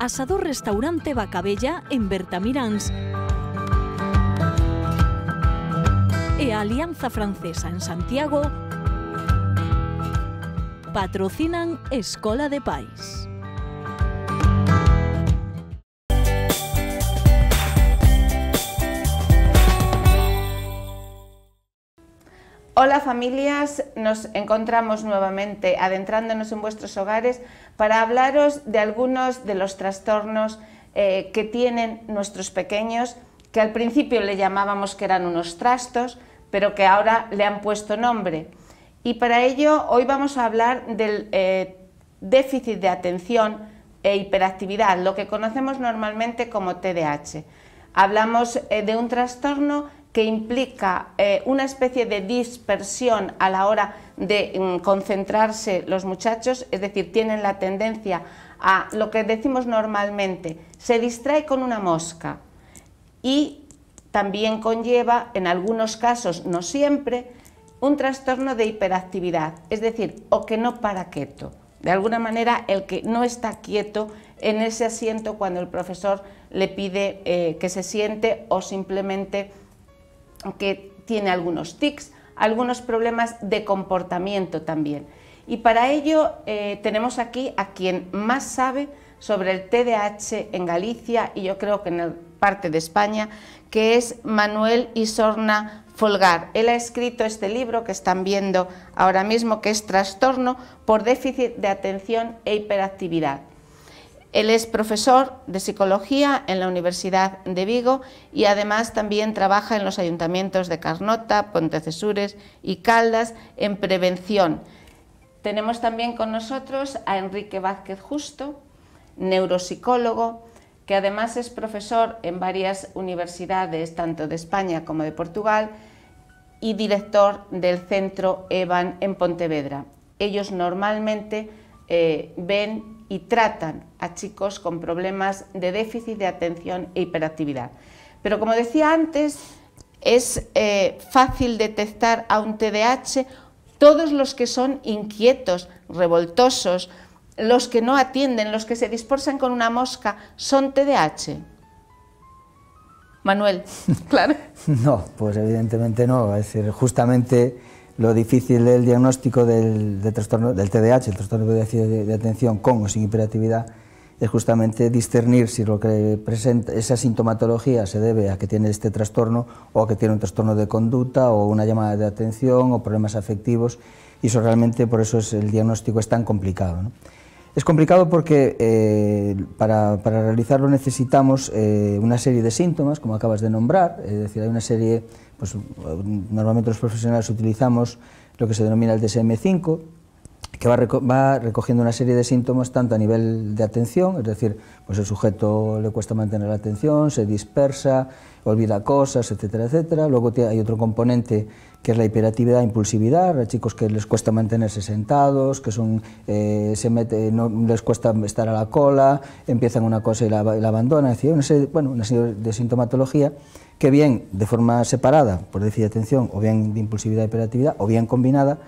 Asador Restaurante Bacabella en Bertamirans. E Alianza Francesa en Santiago patrocinan Escola de País. Hola familias, nos encontramos nuevamente adentrándonos en vuestros hogares para hablaros de algunos de los trastornos eh, que tienen nuestros pequeños, que al principio le llamábamos que eran unos trastos, pero que ahora le han puesto nombre. Y para ello hoy vamos a hablar del eh, déficit de atención e hiperactividad, lo que conocemos normalmente como TDAH. Hablamos eh, de un trastorno que implica eh, una especie de dispersión a la hora de mm, concentrarse los muchachos, es decir, tienen la tendencia a lo que decimos normalmente, se distrae con una mosca y también conlleva, en algunos casos, no siempre, un trastorno de hiperactividad, es decir, o que no para quieto. De alguna manera, el que no está quieto en ese asiento cuando el profesor le pide eh, que se siente o simplemente que tiene algunos tics, algunos problemas de comportamiento también. Y para ello eh, tenemos aquí a quien más sabe sobre el TDAH en Galicia y yo creo que en parte de España, que es Manuel Isorna Folgar. Él ha escrito este libro que están viendo ahora mismo, que es Trastorno por déficit de atención e hiperactividad. Él es profesor de psicología en la Universidad de Vigo y además también trabaja en los ayuntamientos de Carnota, Pontecesures y Caldas en prevención. Tenemos también con nosotros a Enrique Vázquez Justo, neuropsicólogo, que además es profesor en varias universidades, tanto de España como de Portugal, y director del centro EVAN en Pontevedra. Ellos normalmente eh, ven y tratan a chicos con problemas de déficit de atención e hiperactividad. Pero como decía antes, es eh, fácil detectar a un TDAH todos los que son inquietos, revoltosos, los que no atienden, los que se dispersan con una mosca, son TDAH. Manuel, claro. no, pues evidentemente no. Es decir, justamente lo difícil del diagnóstico del, trastorno, del TDAH, el trastorno de, de atención con o sin hiperactividad, es justamente discernir si lo que presenta esa sintomatología se debe a que tiene este trastorno o a que tiene un trastorno de conducta o una llamada de atención o problemas afectivos y eso realmente por eso es, el diagnóstico es tan complicado. Es complicado porque eh, para, realizarlo necesitamos eh, una serie de síntomas, como acabas de nombrar, es decir, hay una serie pues eh, normalmente los profesionales utilizamos lo que se denomina el DSM-5, que va, recogiendo una serie de síntomas tanto a nivel de atención, es decir, pues el sujeto le cuesta mantener la atención, se dispersa, olvida cosas, etcétera, etcétera. Luego hay otro componente que es la hiperactividad, impulsividad, a chicos que les cuesta mantenerse sentados, que son, eh, se no les cuesta estar a la cola, empiezan una cosa y la, abandonan, es decir, una serie, de sintomatología que bien de forma separada, por decir, de atención, o bien de impulsividad e hiperactividad, o bien combinada,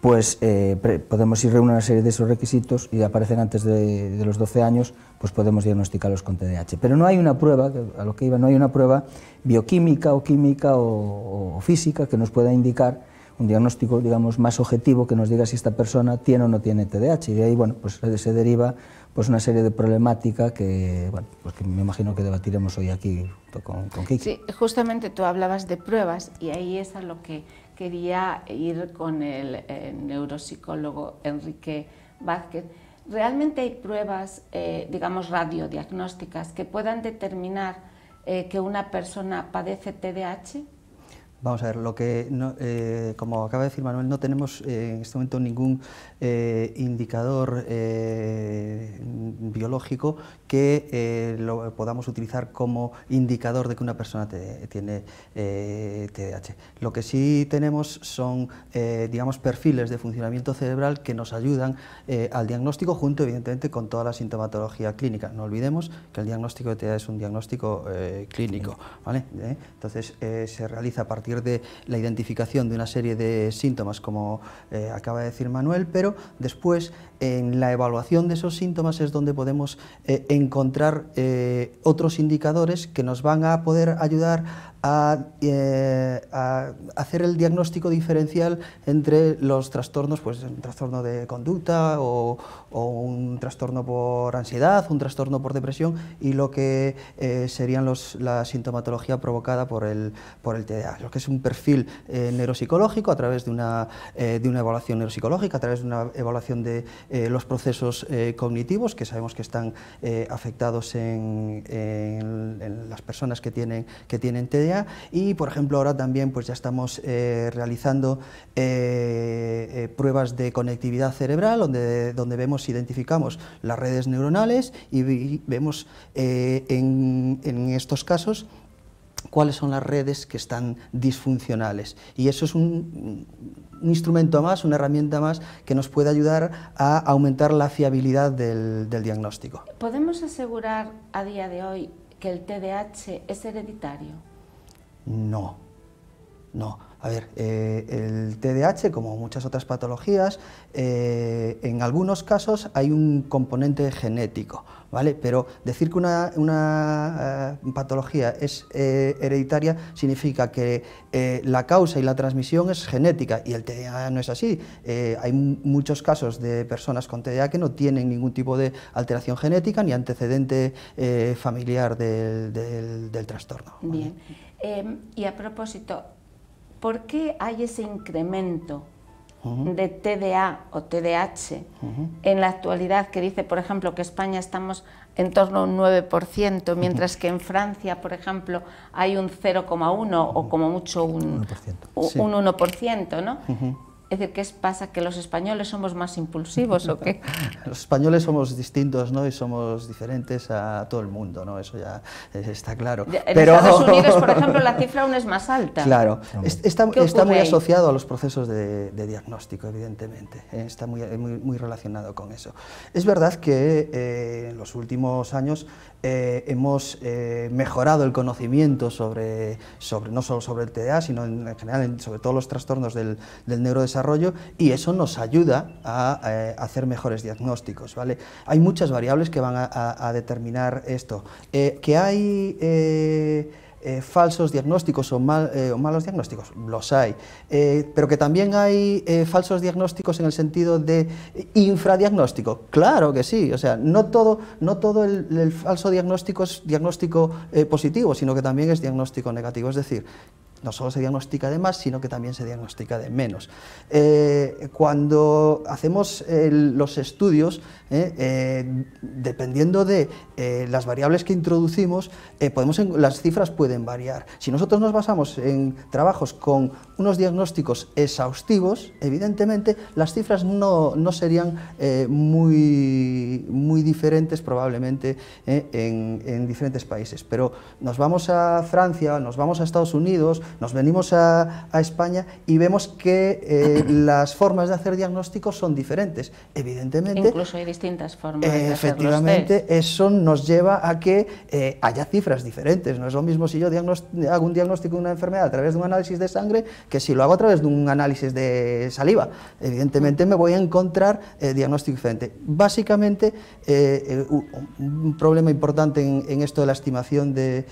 pues eh, podemos ir reuniendo una serie de esos requisitos y aparecen antes de, los 12 años, pues podemos diagnosticarlos con TDAH. Pero no hay una prueba, a lo que iba, no hay una prueba bioquímica o química o, física que nos pueda indicar un diagnóstico, digamos, más objetivo que nos diga si esta persona tiene o no tiene TDAH. Y de ahí, bueno, pues se deriva pues una serie de problemática que, bueno, pues me imagino que debatiremos hoy aquí con, con Kiki. Sí, justamente tú hablabas de pruebas y ahí es a lo que quería ir con el eh, neuropsicólogo Enrique Vázquez. Realmente hay pruebas, eh, digamos, radiodiagnósticas que puedan determinar eh, que una persona padece TDAH Vamos a ver, lo que eh, como acaba de decir Manuel, no tenemos eh, en este momento ningún eh, indicador biológico que lo podamos utilizar como indicador de que una persona tiene TDAH. Lo que sí tenemos son, digamos, perfiles de funcionamiento cerebral que nos ayudan al diagnóstico junto, evidentemente, con toda la sintomatología clínica. No olvidemos que el diagnóstico de TDAH es un diagnóstico clínico, Entonces, se realiza a partir de la identificación de una serie de síntomas, como eh, acaba de decir Manuel, pero después en la evaluación de esos síntomas es donde podemos eh, encontrar eh, otros indicadores que nos van a poder ayudar eh, a, hacer el diagnóstico diferencial entre los trastornos, pues un trastorno de conducta o, un trastorno por ansiedad, un trastorno por depresión y lo que serían los, la sintomatología provocada por el, por el TDA, lo que es un perfil neuropsicológico a través de una evaluación neuropsicológica, a través de una evaluación de eh, los procesos eh, cognitivos, que sabemos que están eh, afectados en, las personas que tienen, que tienen TDA, y por ejemplo ahora también pues ya estamos realizando pruebas de conectividad cerebral, donde, donde vemos, identificamos las redes neuronales y, vemos en estos casos cuáles son las redes que están disfuncionales. Y eso es un, un instrumento más, una herramienta más que nos puede ayudar a aumentar la fiabilidad del, del diagnóstico. ¿Podemos asegurar a día de hoy que el TDAH es hereditario? No. No, a ver, eh, el TDAH, como muchas otras patologías, eh, en algunos casos hay un componente genético, ¿vale? Pero decir que una, eh, patología es hereditaria significa que la causa y la transmisión es genética y el TDAH no es así. hay muchos casos de personas con TDAH que no tienen ningún tipo de alteración genética ni antecedente familiar del, trastorno. Bien. Em, y a propósito, ¿por qué hay ese incremento de TDA o TDH en la actualidad que dice, por ejemplo, que España estamos en torno a un 9%, mientras que en Francia, por ejemplo, hay un 0,1 o como mucho un 1%, un 1% ¿no? Es decir, ¿qué pasa? ¿Que los españoles somos más impulsivos o qué? los españoles somos distintos ¿no? y somos diferentes a todo el mundo, ¿no? eso ya está claro. En Pero... Estados Unidos, por ejemplo, la cifra aún es más alta. Claro, está, está muy asociado a los procesos de, diagnóstico, evidentemente, ¿eh? está eh, muy, muy, relacionado con eso. Es verdad que eh, en los últimos años hemos mejorado el conocimiento sobre, sobre, no solo sobre el TDA, sino en general sobre todos los trastornos del, del neurodesarrollo y eso nos ayuda a, eh, hacer mejores diagnósticos. ¿vale? Hay muchas variables que van a, determinar esto. Eh, que hay... Eh, falsos diagnósticos o, malos diagnósticos? Los hay. pero que también hay falsos diagnósticos en el sentido de infradiagnóstico. Claro que sí. O sea, no todo, no todo el, el falso diagnóstico es diagnóstico positivo, sino que también es diagnóstico negativo. Es decir, no solo se diagnostica de más, sino que también se diagnostica de menos. Eh, cuando hacemos eh, los estudios, eh, dependiendo de las variables que introducimos, las cifras pueden variar. Si nosotros nos basamos en trabajos con unos diagnósticos exhaustivos, evidentemente las cifras no, no serían muy, muy diferentes probablemente eh, en, diferentes países. Pero nos vamos a Francia, nos vamos a Estados Unidos, nos venimos a, España y vemos que eh, las formas de hacer diagnósticos son diferentes. Evidentemente. Incluso hay distintas formas. efectivamente, eso nos lleva a que eh, haya cifras diferentes. No es lo mismo si yo hago un diagnóstico de una enfermedad a través de un análisis de sangre que si lo hago a través de un análisis de saliva. Evidentemente mm. me voy a encontrar diagnóstico diferente. Básicamente, eh, un problema importante en, esto de la estimación de,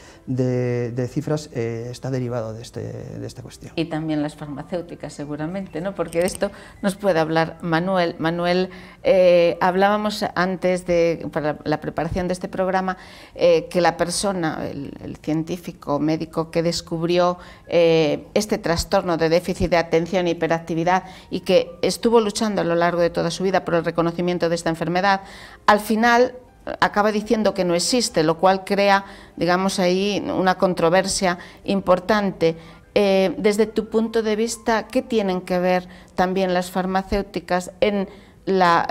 cifras eh, está derivado de, este, de esta cuestión. Y también las farmacéuticas seguramente, ¿no? porque de esto nos puede hablar Manuel. Manuel, eh, hablábamos antes de, para la preparación de este programa que la persona, el, científico médico que descubrió este trastorno de déficit de atención e hiperactividad y que estuvo luchando a lo largo de toda su vida por el reconocimiento de esta enfermedad, al final acaba diciendo que no existe, lo cual crea, digamos, ahí una controversia importante. Eh, desde tu punto de vista, ¿qué tienen que ver también las farmacéuticas en, la,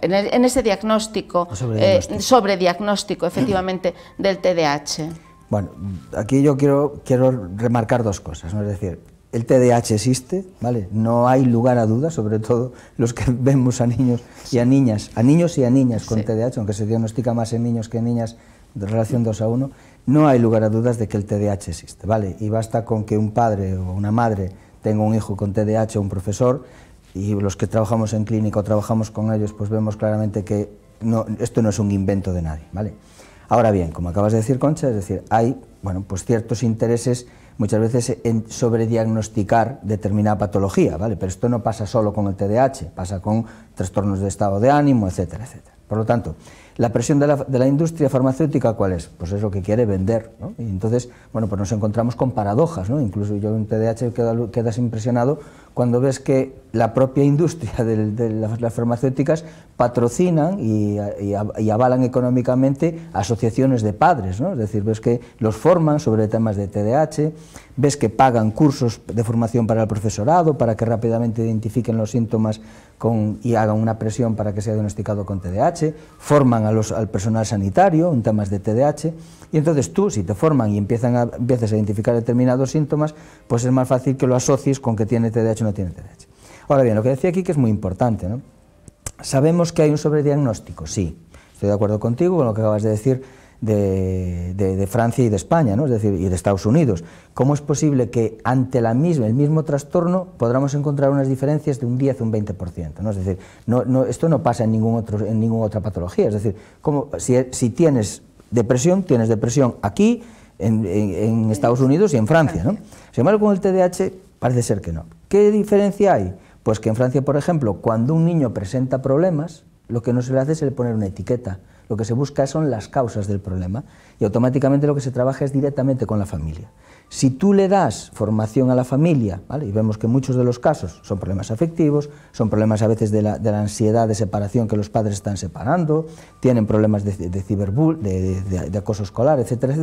eh, eh, en, ese diagnóstico, sobre diagnóstico, efectivamente, del TDAH? Bueno, aquí yo quiero, quiero remarcar dos cosas, es decir, el TDAH existe, ¿vale? No hay lugar a dudas, sobre todo los que vemos a niños y a niñas, a niños y a niñas con TDAH, aunque se diagnostica más en niños que en niñas de relación 2 a 1, no hay lugar a dudas de que el TDAH existe, ¿vale? Y basta con que un padre o una madre tenga un hijo con TDAH o un profesor, y los que trabajamos en clínica o trabajamos con ellos, pues vemos claramente que esto no es un invento de nadie, ¿vale? Ahora bien, como acabas de decir, Concha, es decir, hay, bueno, pues ciertos intereses muchas veces en diagnosticar determinada patología, ¿vale? Pero esto no pasa solo con el TDAH, pasa con trastornos de estado de ánimo, etcétera, etcétera. Por lo tanto, la presión de la, industria farmacéutica, ¿cuál es? Pues es lo que quiere vender. Y entonces, bueno, pues nos encontramos con paradojas. ¿no? Incluso yo en TDAH quedas impresionado cuando ves que la propia industria de, las, farmacéuticas patrocinan y, avalan económicamente asociaciones de padres. ¿no? Es decir, ves que los forman sobre temas de TDAH, ves que pagan cursos de formación para el profesorado, para que rápidamente identifiquen los síntomas y hagan una presión para que sea diagnosticado con TDAH, forman al personal sanitario en temas de TDAH, y entonces tú, si te forman y empiezan a, empiezas a identificar determinados síntomas, pues es más fácil que lo asocies con que tiene TDAH o no tiene TDAH. Ahora bien, lo que decía aquí que es muy importante, ¿no? Sabemos que hay un sobrediagnóstico, sí, estoy de acuerdo contigo con lo que acabas de decir, de, Francia y de España, ¿no? es decir, y de Estados Unidos. ¿Cómo es posible que ante la misma, el mismo trastorno podamos encontrar unas diferencias de un 10 o un 20%? ¿no? Es decir, no, no, esto no pasa en, ningún otro, ninguna otra patología. Es decir, como si, tienes depresión, tienes depresión aquí, en, Estados Unidos y en Francia. ¿no? Sin embargo, con el TDAH parece ser que no. ¿Qué diferencia hay? Pues que en Francia, por ejemplo, cuando un niño presenta problemas, lo que no se le hace es le poner una etiqueta lo que se busca son las causas del problema y automáticamente lo que se trabaja es directamente con la familia. Si tú le das formación a la familia, y vemos que muchos de los casos son problemas afectivos, son problemas a veces de la, ansiedad de separación que los padres están separando, tienen problemas de, de, de, acoso escolar, etcétera,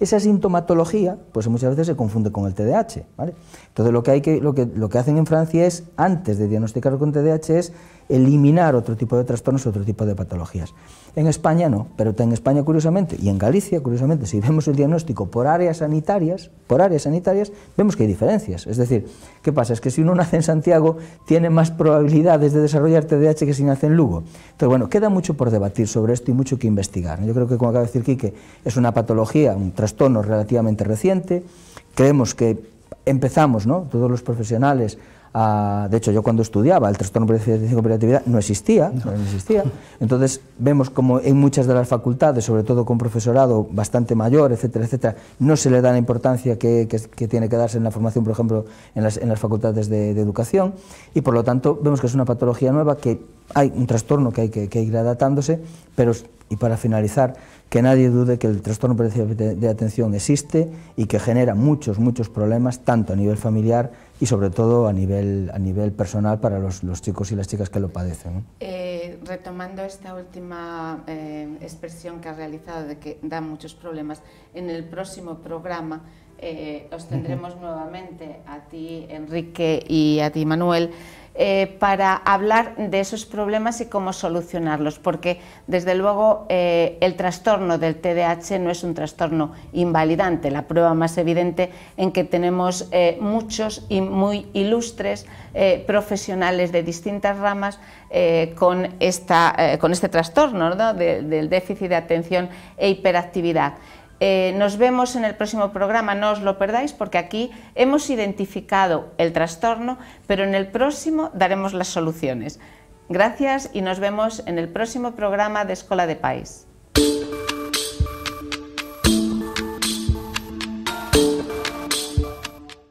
esa sintomatología pues muchas veces se confunde con el TDAH. ¿vale? Entonces lo que, hay que, lo, que, lo que hacen en Francia es, antes de diagnosticar con TDAH, es eliminar otro tipo de trastornos, otro tipo de patologías. En España España no, pero en España curiosamente y en Galicia curiosamente, si vemos el diagnóstico por áreas sanitarias, por áreas sanitarias, vemos que hay diferencias. Es decir, ¿qué pasa? Es que si uno nace en Santiago tiene más probabilidades de desarrollar TDAH que si nace en Lugo. Entonces, bueno, queda mucho por debatir sobre esto y mucho que investigar. Yo creo que, como acaba de decir Quique, es una patología, un trastorno relativamente reciente. Creemos que empezamos, ¿no? Todos los profesionales de hecho, yo cuando estudiaba el trastorno de atención no existía, no. existía. Entonces, vemos como en muchas de las facultades, sobre todo con profesorado bastante mayor, etcétera, etcétera, no se le da la importancia que, tiene que darse en la formación, por ejemplo, en las, facultades de, educación. Y por lo tanto, vemos que es una patología nueva, que hay un trastorno que hay que, ir adaptándose, pero, y para finalizar, que nadie dude que el trastorno por de atención existe y que genera muchos, muchos problemas, tanto a nivel familiar, y sobre todo a nivel, a nivel personal para los, chicos y las chicas que lo padecen. Eh, retomando esta última eh, expresión que ha realizado de que da muchos problemas, en el próximo programa eh, os tendremos nuevamente a ti, Enrique, y a ti, Manuel, eh, para hablar de esos problemas y cómo solucionarlos, porque desde luego el trastorno del TDAH no es un trastorno invalidante, la prueba más evidente en que tenemos muchos y muy ilustres profesionales de distintas ramas con eh, con este trastorno del déficit de atención e hiperactividad. Eh, nos vemos en el próximo programa, no os lo perdáis porque aquí hemos identificado el trastorno, pero en el próximo daremos las soluciones. Gracias y nos vemos en el próximo programa de Escuela de País.